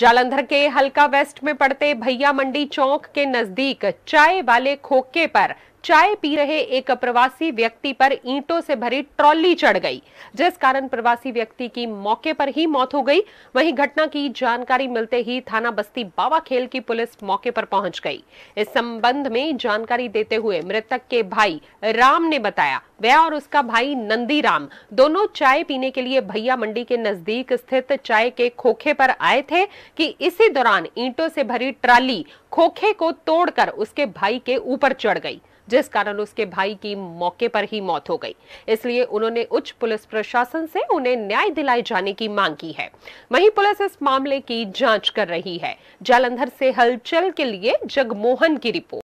जालंधर के हल्का वेस्ट में पड़ते भैया मंडी चौक के नजदीक चाय वाले खोके पर चाय पी रहे एक प्रवासी व्यक्ति पर ईंटों से भरी ट्रॉली चढ़ गई जिस कारण प्रवासी व्यक्ति की मौके पर ही मौत हो गई वहीं घटना की जानकारी मिलते ही थाना बस्ती बाबा खेल की पुलिस मौके पर पहुंच गई इस संबंध में जानकारी देते हुए मृतक के भाई राम ने बताया वह और उसका भाई नंदी राम दोनों चाय पीने के लिए भैया मंडी के नजदीक स्थित चाय के खोखे पर आए थे कि इसी दौरान ईंटों से भरी ट्राली खोखे को तोड़कर उसके भाई के ऊपर चढ़ गई जिस कारण उसके भाई की मौके पर ही मौत हो गई इसलिए उन्होंने उच्च पुलिस प्रशासन से उन्हें न्याय दिलाए जाने की मांग की है वहीं पुलिस इस मामले की जांच कर रही है जालंधर से हलचल के लिए जगमोहन की रिपोर्ट